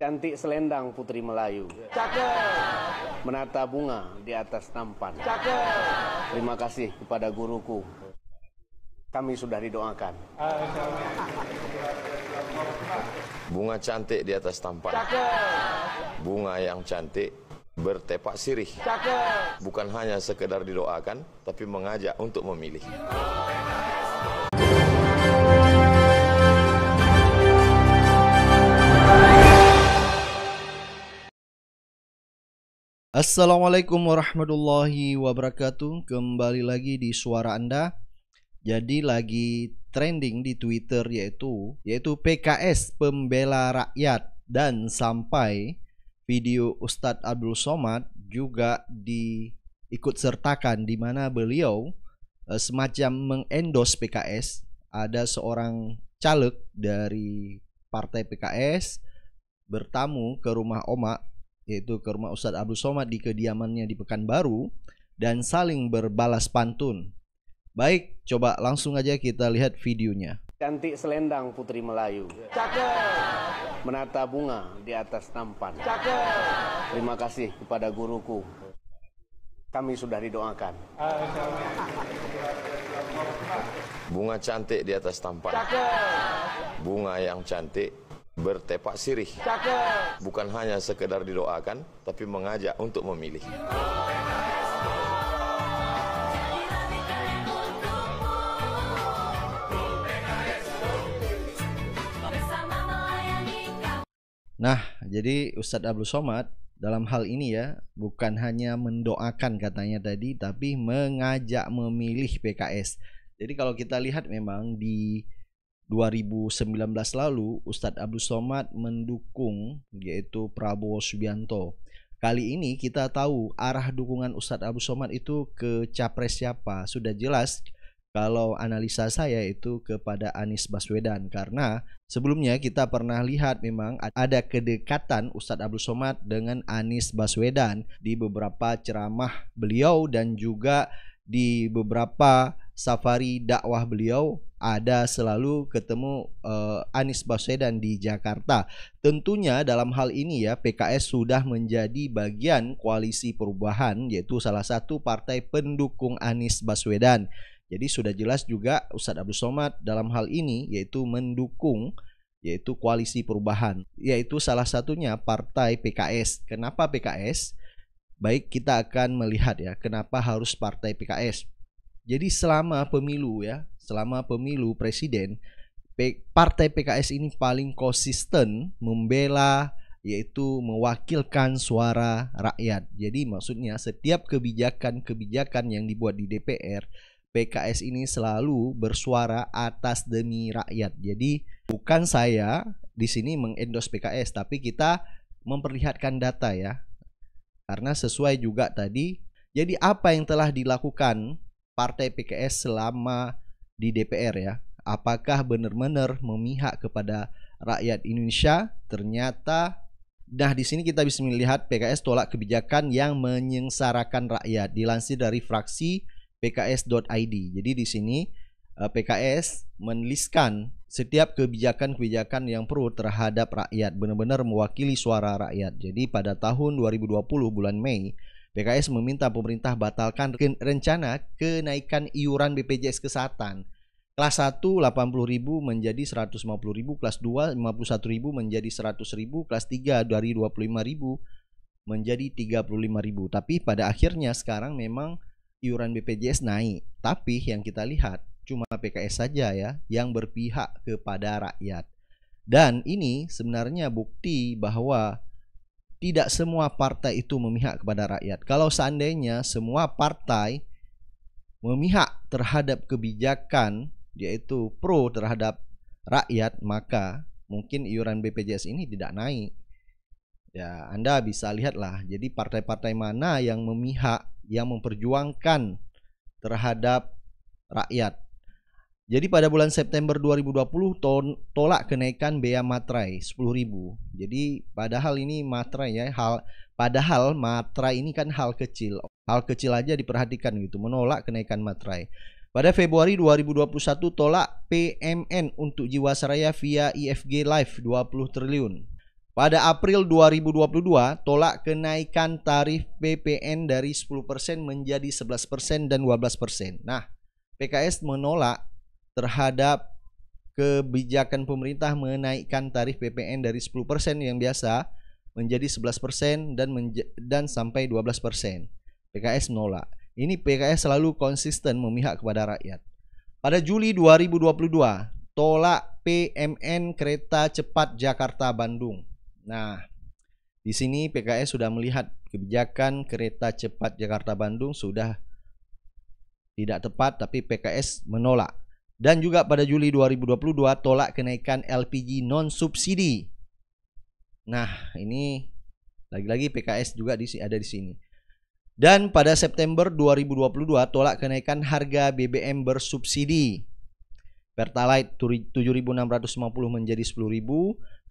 Cantik selendang putri Melayu. Cakep. Menata bunga di atas nampan. Cakep. Terima kasih kepada guruku. Kami sudah didoakan. Bunga cantik di atas tampan. Cakep. Bunga yang cantik bertepak sirih. Cakep. Bukan hanya sekedar didoakan, tapi mengajak untuk memilih. Assalamualaikum warahmatullahi wabarakatuh. Kembali lagi di suara Anda. Jadi lagi trending di Twitter yaitu yaitu PKS pembela rakyat dan sampai video Ustadz Abdul Somad juga diikut sertakan di mana beliau eh, semacam mengendos PKS ada seorang caleg dari partai PKS bertamu ke rumah Omak yaitu ke rumah Ustadz Abdul Somad di kediamannya di Pekanbaru dan saling berbalas pantun. Baik, coba langsung aja kita lihat videonya. Cantik selendang putri Melayu. Cakep. Menata bunga di atas nampan. Cakep. Terima kasih kepada guruku. Kami sudah didoakan. Bunga cantik di atas tampan. Cakep. Bunga yang cantik bertepak sirih. Bukan hanya sekedar didoakan, tapi mengajak untuk memilih. Nah, jadi Ustadz Abdul Somad dalam hal ini ya, bukan hanya mendoakan katanya tadi, tapi mengajak memilih PKS. Jadi kalau kita lihat memang di 2019 lalu Ustadz Abdul Somad mendukung yaitu Prabowo Subianto. Kali ini kita tahu arah dukungan Ustadz Abdul Somad itu ke capres siapa. Sudah jelas kalau analisa saya itu kepada Anies Baswedan karena sebelumnya kita pernah lihat memang ada kedekatan Ustadz Abdul Somad dengan Anies Baswedan di beberapa ceramah beliau dan juga di beberapa safari dakwah beliau ada selalu ketemu uh, Anies Baswedan di Jakarta. Tentunya dalam hal ini ya PKS sudah menjadi bagian koalisi perubahan yaitu salah satu partai pendukung Anies Baswedan. Jadi sudah jelas juga Ustadz Abdul Somad dalam hal ini yaitu mendukung yaitu koalisi perubahan yaitu salah satunya partai PKS. Kenapa PKS? Baik kita akan melihat ya kenapa harus partai PKS. Jadi selama pemilu ya, selama pemilu presiden, partai PKS ini paling konsisten membela yaitu mewakilkan suara rakyat. Jadi maksudnya setiap kebijakan-kebijakan yang dibuat di DPR, PKS ini selalu bersuara atas demi rakyat. Jadi bukan saya di sini mengendos PKS, tapi kita memperlihatkan data ya. Karena sesuai juga tadi. Jadi apa yang telah dilakukan partai PKS selama di DPR ya. Apakah benar-benar memihak kepada rakyat Indonesia? Ternyata Nah, di sini kita bisa melihat PKS tolak kebijakan yang menyengsarakan rakyat dilansir dari fraksi pks.id. Jadi di sini eh, PKS menuliskan setiap kebijakan-kebijakan yang perlu terhadap rakyat benar-benar mewakili suara rakyat. Jadi pada tahun 2020 bulan Mei, PKS meminta pemerintah batalkan rencana kenaikan iuran BPJS Kesehatan. Kelas 1 80.000 menjadi 150.000, kelas 2 51.000 menjadi 100.000, kelas 3 dari 25.000 menjadi 35.000. Tapi pada akhirnya sekarang memang iuran BPJS naik. Tapi yang kita lihat cuma PKS saja ya yang berpihak kepada rakyat. Dan ini sebenarnya bukti bahwa tidak semua partai itu memihak kepada rakyat. Kalau seandainya semua partai memihak terhadap kebijakan yaitu pro terhadap rakyat, maka mungkin iuran BPJS ini tidak naik. Ya, Anda bisa lihatlah. Jadi partai-partai mana yang memihak, yang memperjuangkan terhadap rakyat jadi pada bulan September 2020 to tolak kenaikan bea materai 10.000. Jadi padahal ini materai ya hal padahal materai ini kan hal kecil. Hal kecil aja diperhatikan gitu menolak kenaikan materai. Pada Februari 2021 tolak PMN untuk Jiwasraya via IFG Live 20 triliun. Pada April 2022 tolak kenaikan tarif PPN dari 10% menjadi 11% dan 12%. Nah, PKS menolak terhadap kebijakan pemerintah menaikkan tarif PPN dari 10% yang biasa menjadi 11% dan menja dan sampai 12%. PKS menolak. Ini PKS selalu konsisten memihak kepada rakyat. Pada Juli 2022, tolak PMN kereta cepat Jakarta Bandung. Nah, di sini PKS sudah melihat kebijakan kereta cepat Jakarta Bandung sudah tidak tepat tapi PKS menolak. Dan juga pada Juli 2022 tolak kenaikan LPG non-subsidi. Nah, ini lagi-lagi PKS juga ada di sini. Dan pada September 2022 tolak kenaikan harga BBM bersubsidi. Pertalite 7.650 menjadi 10.000,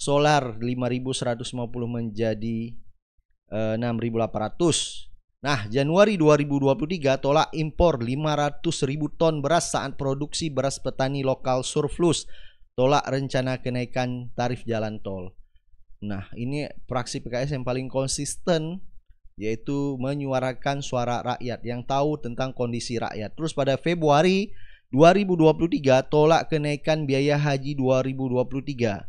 solar 5.150 menjadi 6.800 eh, Nah, Januari 2023 tolak impor 500 ribu ton beras saat produksi beras petani lokal surplus. Tolak rencana kenaikan tarif jalan tol. Nah, ini praksi PKS yang paling konsisten yaitu menyuarakan suara rakyat yang tahu tentang kondisi rakyat. Terus pada Februari 2023 tolak kenaikan biaya haji 2023.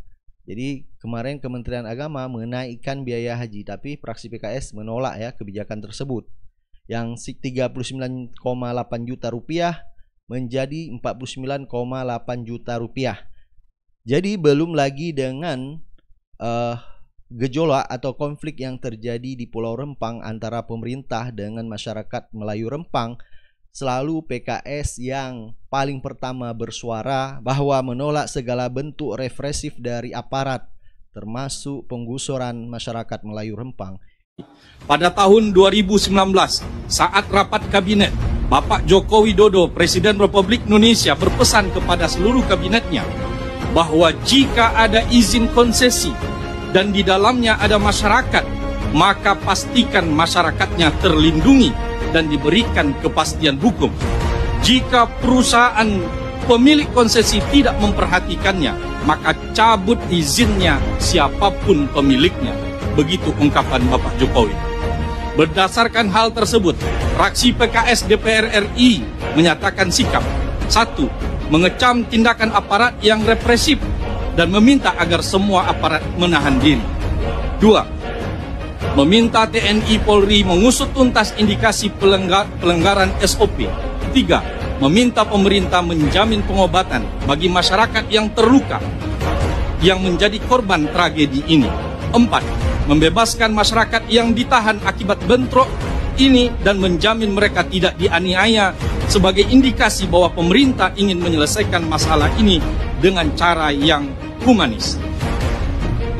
Jadi kemarin Kementerian Agama menaikkan biaya haji tapi fraksi PKS menolak ya kebijakan tersebut yang 39,8 juta rupiah menjadi 49,8 juta rupiah. Jadi belum lagi dengan uh, gejolak atau konflik yang terjadi di Pulau Rempang antara pemerintah dengan masyarakat Melayu Rempang selalu PKS yang paling pertama bersuara bahwa menolak segala bentuk refresif dari aparat termasuk penggusuran masyarakat Melayu Rempang. Pada tahun 2019, saat rapat kabinet, Bapak Joko Widodo, Presiden Republik Indonesia berpesan kepada seluruh kabinetnya bahwa jika ada izin konsesi dan di dalamnya ada masyarakat, maka pastikan masyarakatnya terlindungi dan diberikan kepastian hukum. Jika perusahaan pemilik konsesi tidak memperhatikannya, maka cabut izinnya siapapun pemiliknya. Begitu ungkapan Bapak Jokowi. Berdasarkan hal tersebut, fraksi PKS DPR RI menyatakan sikap. Satu, mengecam tindakan aparat yang represif dan meminta agar semua aparat menahan diri. Dua, meminta TNI Polri mengusut tuntas indikasi pelenggar, pelenggaran SOP. Tiga, meminta pemerintah menjamin pengobatan bagi masyarakat yang terluka yang menjadi korban tragedi ini. Empat, membebaskan masyarakat yang ditahan akibat bentrok ini dan menjamin mereka tidak dianiaya sebagai indikasi bahwa pemerintah ingin menyelesaikan masalah ini dengan cara yang humanis. 5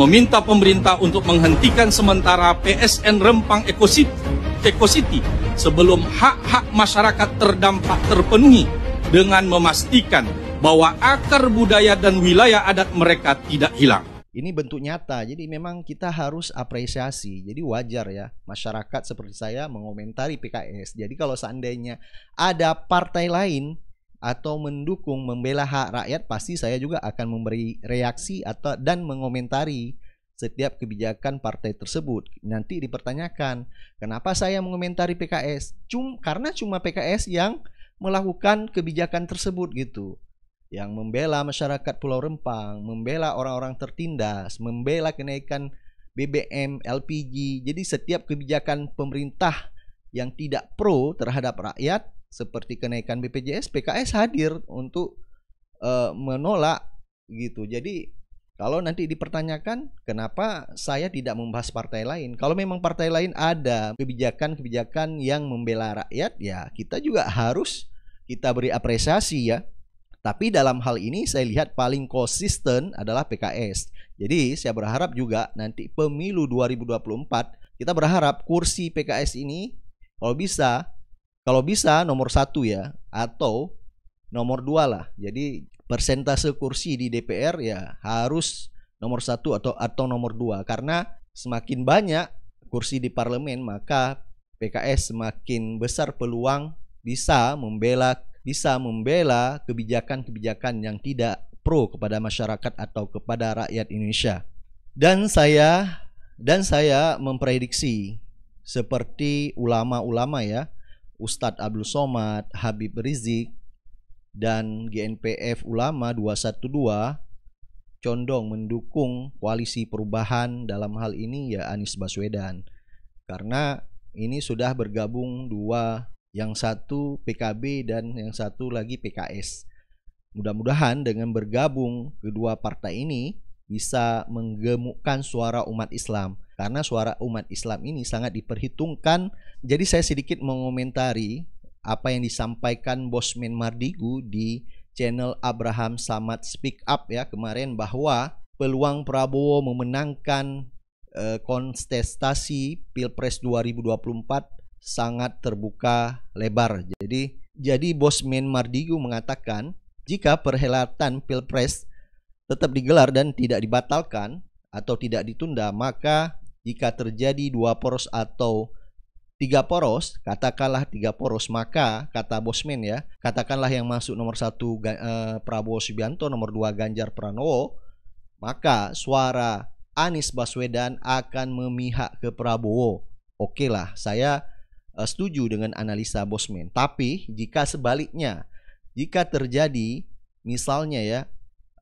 meminta pemerintah untuk menghentikan sementara PSN Rempang Eco City, Eco City sebelum hak-hak masyarakat terdampak terpenuhi dengan memastikan bahwa akar budaya dan wilayah adat mereka tidak hilang. Ini bentuk nyata, jadi memang kita harus apresiasi. Jadi wajar ya masyarakat seperti saya mengomentari PKS. Jadi kalau seandainya ada partai lain atau mendukung membela hak rakyat pasti saya juga akan memberi reaksi atau dan mengomentari setiap kebijakan partai tersebut. Nanti dipertanyakan, kenapa saya mengomentari PKS? Cum karena cuma PKS yang melakukan kebijakan tersebut gitu. Yang membela masyarakat Pulau Rempang, membela orang-orang tertindas, membela kenaikan BBM, LPG. Jadi setiap kebijakan pemerintah yang tidak pro terhadap rakyat seperti kenaikan BPJS, PKS hadir untuk uh, menolak gitu. Jadi kalau nanti dipertanyakan kenapa saya tidak membahas partai lain, kalau memang partai lain ada kebijakan-kebijakan yang membela rakyat, ya kita juga harus kita beri apresiasi ya. Tapi dalam hal ini saya lihat paling konsisten adalah PKS. Jadi saya berharap juga nanti pemilu 2024 kita berharap kursi PKS ini kalau bisa kalau bisa nomor satu ya atau nomor dua lah. Jadi persentase kursi di DPR ya harus nomor satu atau atau nomor dua karena semakin banyak kursi di parlemen maka PKS semakin besar peluang bisa membela bisa membela kebijakan-kebijakan yang tidak pro kepada masyarakat atau kepada rakyat Indonesia. Dan saya dan saya memprediksi seperti ulama-ulama ya Ustadz Abdul Somad, Habib Rizik, dan GNPF Ulama 212 condong mendukung koalisi perubahan dalam hal ini ya Anies Baswedan. Karena ini sudah bergabung dua, yang satu PKB dan yang satu lagi PKS. Mudah-mudahan dengan bergabung kedua partai ini bisa menggemukkan suara umat Islam karena suara umat Islam ini sangat diperhitungkan. Jadi saya sedikit mengomentari apa yang disampaikan Bosman Mardigu di channel Abraham Samad Speak Up ya kemarin bahwa peluang Prabowo memenangkan eh, kontestasi Pilpres 2024 sangat terbuka lebar. Jadi jadi Bosman Mardigu mengatakan jika perhelatan Pilpres tetap digelar dan tidak dibatalkan atau tidak ditunda, maka jika terjadi dua poros atau tiga poros, katakanlah tiga poros, maka kata Bosman ya, katakanlah yang masuk nomor satu eh, Prabowo Subianto, nomor dua Ganjar Pranowo, maka suara Anies Baswedan akan memihak ke Prabowo. Oke lah, saya eh, setuju dengan analisa Bosman. Tapi jika sebaliknya, jika terjadi misalnya ya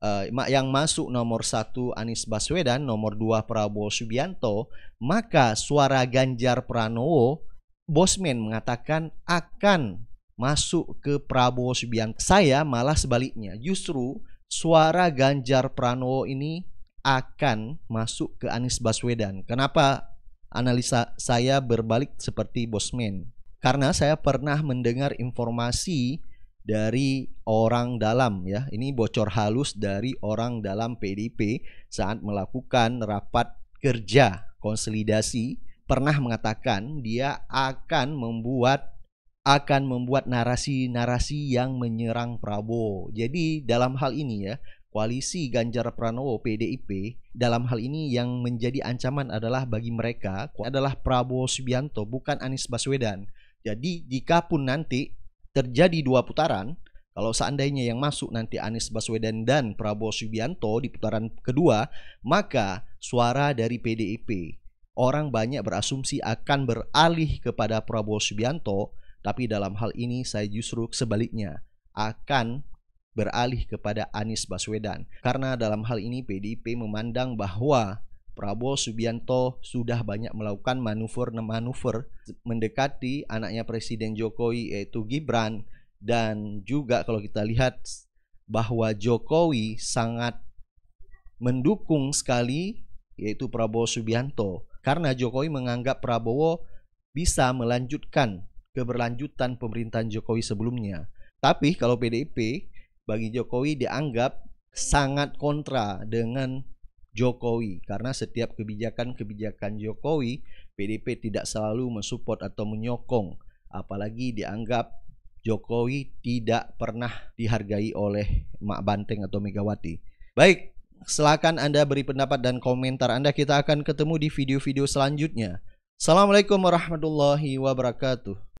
uh, yang masuk nomor satu Anies Baswedan, nomor dua Prabowo Subianto, maka suara Ganjar Pranowo, Bosman mengatakan akan masuk ke Prabowo Subianto. Saya malah sebaliknya, justru suara Ganjar Pranowo ini akan masuk ke Anies Baswedan. Kenapa analisa saya berbalik seperti Bosman? Karena saya pernah mendengar informasi dari orang dalam ya. Ini bocor halus dari orang dalam PDIP saat melakukan rapat kerja konsolidasi pernah mengatakan dia akan membuat akan membuat narasi-narasi yang menyerang Prabowo. Jadi dalam hal ini ya, koalisi Ganjar Pranowo PDIP dalam hal ini yang menjadi ancaman adalah bagi mereka adalah Prabowo Subianto bukan Anies Baswedan. Jadi jika pun nanti terjadi dua putaran, kalau seandainya yang masuk nanti Anies Baswedan dan Prabowo Subianto di putaran kedua, maka suara dari PDIP orang banyak berasumsi akan beralih kepada Prabowo Subianto, tapi dalam hal ini saya justru sebaliknya akan beralih kepada Anies Baswedan. Karena dalam hal ini PDIP memandang bahwa Prabowo Subianto sudah banyak melakukan manuver-manuver mendekati anaknya Presiden Jokowi yaitu Gibran dan juga kalau kita lihat bahwa Jokowi sangat mendukung sekali yaitu Prabowo Subianto karena Jokowi menganggap Prabowo bisa melanjutkan keberlanjutan pemerintahan Jokowi sebelumnya. Tapi kalau PDIP bagi Jokowi dianggap sangat kontra dengan Jokowi karena setiap kebijakan-kebijakan Jokowi PDP tidak selalu mensupport atau menyokong apalagi dianggap Jokowi tidak pernah dihargai oleh Mak Banteng atau Megawati. Baik, silakan Anda beri pendapat dan komentar Anda. Kita akan ketemu di video-video selanjutnya. Assalamualaikum warahmatullahi wabarakatuh.